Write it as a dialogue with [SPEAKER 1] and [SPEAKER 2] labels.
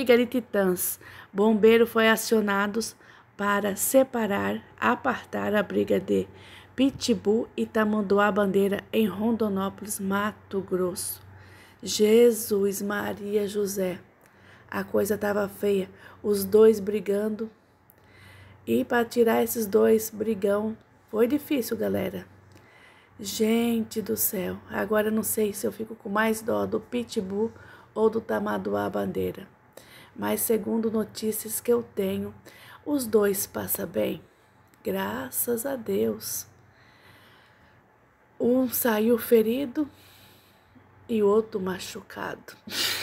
[SPEAKER 1] Liga de titãs. Bombeiro foi acionados para separar, apartar a briga de Pitbull e Tamanduá Bandeira em Rondonópolis, Mato Grosso. Jesus, Maria, José. A coisa estava feia, os dois brigando. E para tirar esses dois brigão foi difícil, galera. Gente do céu, agora não sei se eu fico com mais dó do Pitbull ou do Tamanduá Bandeira mas segundo notícias que eu tenho, os dois passam bem. Graças a Deus. Um saiu ferido e outro machucado.